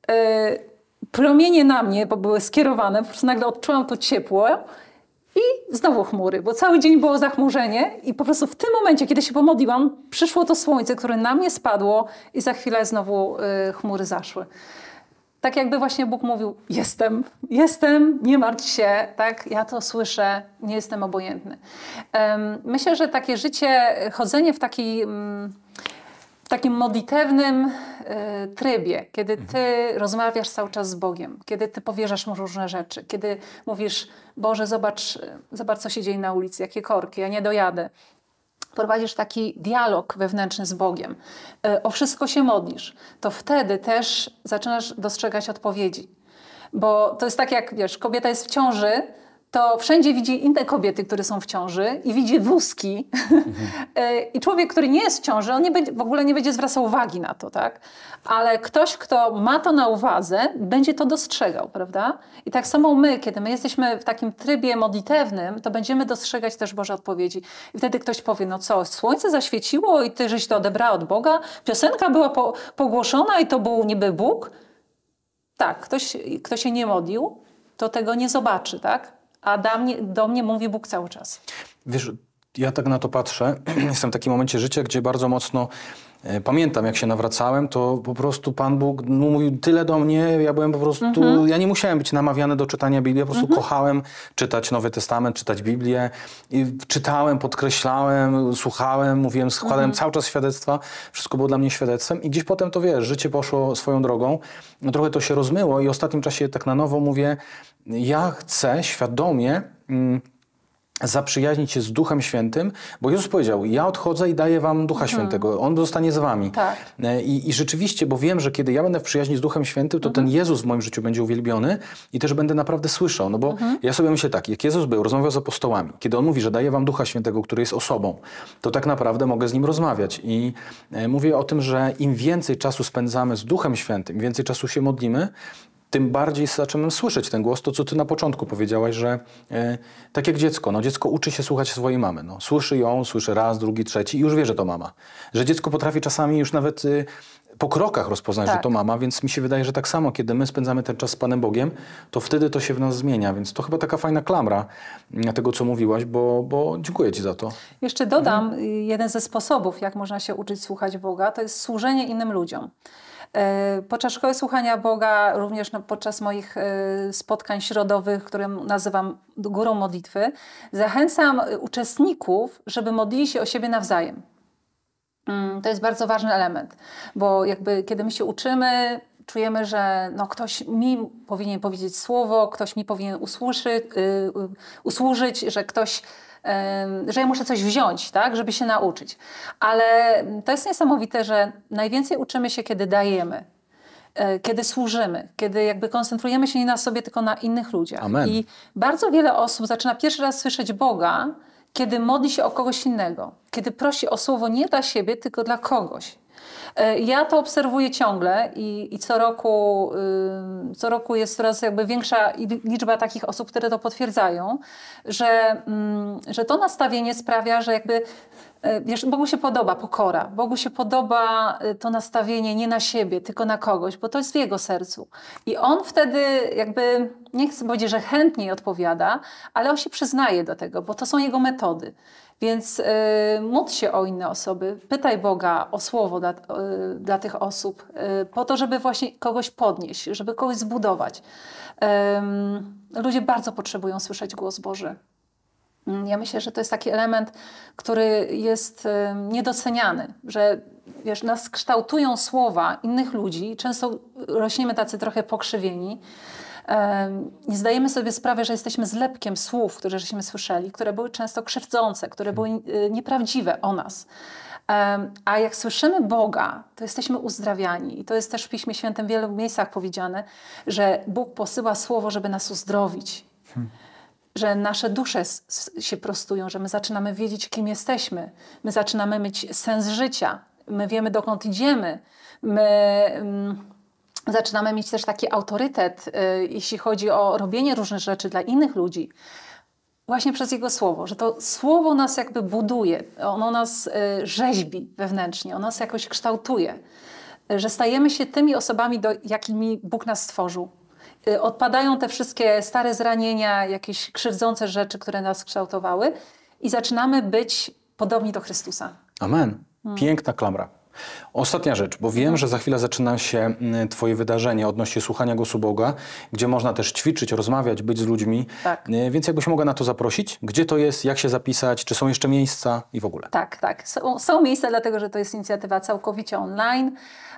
Speaker 1: yy, na mnie, bo były skierowane, po prostu nagle odczułam to ciepło i znowu chmury, bo cały dzień było zachmurzenie i po prostu w tym momencie, kiedy się pomodliłam, przyszło to słońce, które na mnie spadło i za chwilę znowu yy, chmury zaszły tak jakby właśnie Bóg mówił: Jestem, jestem, nie martw się, tak? Ja to słyszę, nie jestem obojętny. myślę, że takie życie, chodzenie w taki. Mm, w takim modlitewnym e, trybie, kiedy ty mhm. rozmawiasz cały czas z Bogiem, kiedy ty powierzasz mu różne rzeczy, kiedy mówisz, Boże, zobacz, zobacz co się dzieje na ulicy, jakie korki, ja nie dojadę prowadzisz taki dialog wewnętrzny z Bogiem, e, o wszystko się modlisz, to wtedy też zaczynasz dostrzegać odpowiedzi. Bo to jest tak, jak wiesz, kobieta jest w ciąży, to wszędzie widzi inne kobiety, które są w ciąży i widzi wózki. Mhm. <laughs> E, I człowiek, który nie jest w ciąży, on nie będzie, w ogóle nie będzie zwracał uwagi na to, tak? Ale ktoś, kto ma to na uwadze, będzie to dostrzegał, prawda? I tak samo my, kiedy my jesteśmy w takim trybie modlitewnym, to będziemy dostrzegać też Boże odpowiedzi. I wtedy ktoś powie, no co, słońce zaświeciło i ty żeś to odebrała od Boga? Piosenka była po, pogłoszona i to był niby Bóg? Tak, ktoś, kto się nie modlił, to tego nie zobaczy, tak? a do mnie, do mnie mówi Bóg cały czas.
Speaker 2: Wiesz, ja tak na to patrzę. <clears throat> Jestem w takim momencie życia, gdzie bardzo mocno E, pamiętam, jak się nawracałem, to po prostu Pan Bóg no, mówił tyle do mnie, ja byłem po prostu, mhm. ja nie musiałem być namawiany do czytania Biblii, ja po prostu mhm. kochałem czytać Nowy Testament, czytać Biblię. I czytałem, podkreślałem, słuchałem, mówiłem, składałem mhm. cały czas świadectwa, wszystko było dla mnie świadectwem i gdzieś potem to, wiesz, życie poszło swoją drogą, no, trochę to się rozmyło i w ostatnim czasie tak na nowo mówię, ja chcę świadomie... Mm, zaprzyjaźnić się z Duchem Świętym, bo Jezus powiedział, ja odchodzę i daję wam Ducha mhm. Świętego, On zostanie z wami. Tak. E, I, I, rzeczywiście, bo wiem, że kiedy ja będę w przyjaźni z Duchem Świętym, to mhm. ten Jezus w moim życiu będzie uwielbiony i też będę naprawdę słyszał, no bo mhm. ja sobie myślę tak, jak Jezus był, rozmawiał z apostołami, kiedy On mówi, że daje wam Ducha Świętego, który jest osobą, to tak naprawdę mogę z Nim rozmawiać i e, mówię o tym, że im więcej czasu spędzamy z Duchem Świętym, im więcej czasu się modlimy, tym bardziej zaczynam słyszeć ten głos, to co ty na początku powiedziałaś, że e, tak jak dziecko, no dziecko uczy się słuchać swojej mamy. No. Słyszy ją, słyszy raz, drugi, trzeci i już wie, że to mama. Że dziecko potrafi czasami już nawet y, po krokach rozpoznać, tak. że to mama, więc mi się wydaje, że tak samo, kiedy my spędzamy ten czas z Panem Bogiem, to wtedy to się w nas zmienia, więc to chyba taka fajna klamra mm, tego, co mówiłaś, bo, bo dziękuję Ci za to.
Speaker 1: Jeszcze dodam, mhm. Y, jeden ze sposobów, jak można się uczyć słuchać Boga, to jest służenie innym ludziom. E, podczas szkoły słuchania Boga, również podczas moich e, spotkań środowych, które nazywam górą modlitwy, zachęcam e, uczestników, żeby modlili się o siebie nawzajem. Mm, to jest bardzo ważny element, bo jakby kiedy my się uczymy, czujemy, że no, ktoś mi powinien powiedzieć słowo, ktoś mi powinien usłyszy, y, y, usłużyć, że ktoś że ja muszę coś wziąć, tak, żeby się nauczyć. Ale to jest niesamowite, że najwięcej uczymy się, kiedy dajemy e, kiedy służymy, kiedy jakby koncentrujemy się nie na sobie, tylko na innych ludziach. Amen. I bardzo wiele osób zaczyna pierwszy raz słyszeć Boga, kiedy modli się o kogoś innego, kiedy prosi o słowo nie dla siebie, tylko dla kogoś. E, ja to obserwuję ciągle i, i co, roku, y, co roku jest coraz jakby większa liczba takich osób, które to potwierdzają, że, mm, że to nastawienie sprawia, że jakby E, wiesz, Bogu się podoba pokora, Bogu się podoba e, to nastawienie nie na siebie, tylko na kogoś, bo to jest w Jego sercu. I On wtedy jakby, nie chcę powiedzieć, że chętniej odpowiada, ale On się przyznaje do tego, bo to są Jego metody. Więc y, módl się o inne osoby, pytaj Boga o słowo dla, y, dla tych osób, y, po to, żeby właśnie kogoś podnieść, żeby kogoś zbudować. ludzie bardzo potrzebują słyszeć głos Boży. Mm, ja myślę, że to jest taki element, który jest niedoceniany, że wiesz, nas kształtują słowa innych ludzi, często rośniemy tacy trochę pokrzywieni. Nie zdajemy sobie sprawy, że jesteśmy zlepkiem słów, które żeśmy słyszeli, które były często krzywdzące, które były mhm. y, nieprawdziwe o nas. A jak słyszymy Boga, to jesteśmy uzdrawiani. I to jest też w Piśmie Świętym w wielu miejscach powiedziane, że Bóg posyła słowo, żeby nas uzdrowić. Hmm że nasze dusze się prostują, że my zaczynamy wiedzieć, kim jesteśmy, my zaczynamy mieć sens życia, my wiemy, dokąd idziemy, my mm, zaczynamy mieć też taki autorytet, y, jeśli chodzi o robienie różnych rzeczy dla innych ludzi. Właśnie przez Jego Słowo, że to Słowo nas jakby buduje, ono nas y, rzeźbi wewnętrznie, ono nas jakoś kształtuje, y, że stajemy się tymi osobami, do, jakimi Bóg nas stworzył. Y, odpadają te wszystkie stare zranienia, jakieś krzywdzące rzeczy, które nas kształtowały i zaczynamy być podobni do Chrystusa.
Speaker 2: Amen. Mm. Piękna klamra. Ostatnia rzecz, bo wiem, że za chwilę zaczyna się Twoje wydarzenie odnośnie słuchania głosu Boga, gdzie można też ćwiczyć, rozmawiać, być z ludźmi. Tak. Y, więc jakbyś mogła na to zaprosić? Gdzie to jest? Jak się zapisać? Czy są jeszcze miejsca i w ogóle? Tak, tak.
Speaker 1: Są, są miejsca, dlatego że to jest inicjatywa całkowicie online.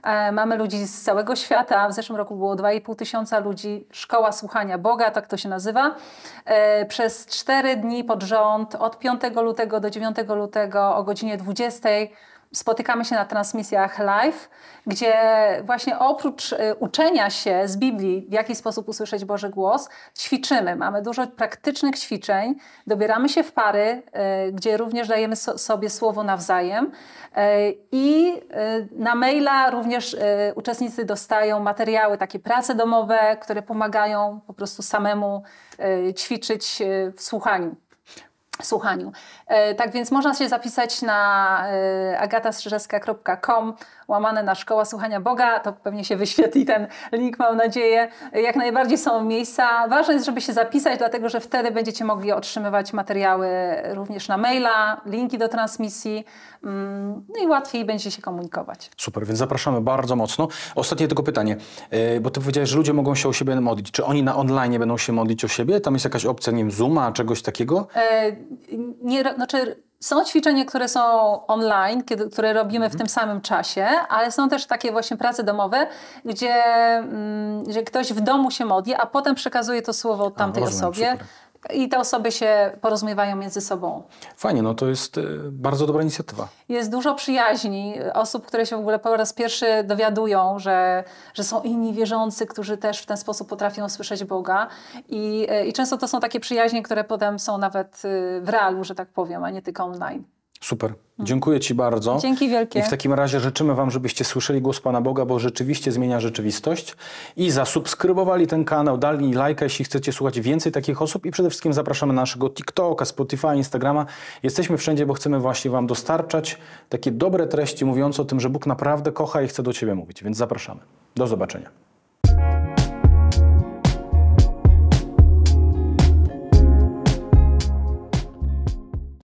Speaker 1: E, mamy ludzi z całego świata. W zeszłym roku było 2,5 tysiąca ludzi. Szkoła Słuchania Boga, tak to się nazywa. E, przez 4 dni pod rząd, od 5 lutego do 9 lutego o godzinie 20 spotykamy się na transmisjach live, gdzie właśnie oprócz y, uczenia się z Biblii, w jaki sposób usłyszeć Boży głos, ćwiczymy. Mamy dużo praktycznych ćwiczeń, dobieramy się w pary, y, gdzie również dajemy sobie słowo nawzajem. Y, I na maila również uczestnicy dostają materiały, takie prace domowe, które pomagają po prostu samemu ćwiczyć w słuchaniu słuchaniu. E, tak więc można się zapisać na e, agatasrzyżewska.com łamane na szkoła słuchania Boga, to pewnie się wyświetli ten link, mam nadzieję. Jak najbardziej są miejsca. Ważne jest, żeby się zapisać, dlatego że wtedy będziecie mogli otrzymywać materiały również na maila, linki do transmisji mm, no i łatwiej będzie się komunikować.
Speaker 2: Super, więc zapraszamy bardzo mocno. Ostatnie tylko pytanie, y, bo ty powiedziałeś, że ludzie mogą się o siebie modlić. Czy oni na online będą się modlić o siebie? Tam jest jakaś opcja, nie wiem, Zooma, czegoś takiego?
Speaker 1: E, nie, znaczy są ćwiczenia, które są online, kiedy, które robimy w mhm. tym samym czasie, ale są też takie właśnie prace domowe, gdzie, mm, gdzie ktoś w domu się modli, a potem przekazuje to słowo tamtej a, osobie. Super i te osoby się porozumiewają między sobą.
Speaker 2: Fajnie, no to jest e, bardzo dobra inicjatywa.
Speaker 1: Jest dużo przyjaźni, osób, które się w ogóle po raz pierwszy dowiadują, że, że są inni wierzący, którzy też w ten sposób potrafią słyszeć Boga. I, e, I często to są takie przyjaźnie, które potem są nawet e, w realu, że tak powiem, a nie tylko online.
Speaker 2: Super. Dziękuję Ci bardzo. Dzięki
Speaker 1: wielkie. I w takim
Speaker 2: razie życzymy Wam, żebyście słyszeli głos Pana Boga, bo rzeczywiście zmienia rzeczywistość. I zasubskrybowali ten kanał, dali lajka, jeśli chcecie słuchać więcej takich osób. I przede wszystkim zapraszamy naszego TikToka, Spotify, Instagrama. Jesteśmy wszędzie, bo chcemy właśnie Wam dostarczać takie dobre treści mówiące o tym, że Bóg naprawdę kocha i chce do Ciebie mówić. Więc zapraszamy. Do zobaczenia.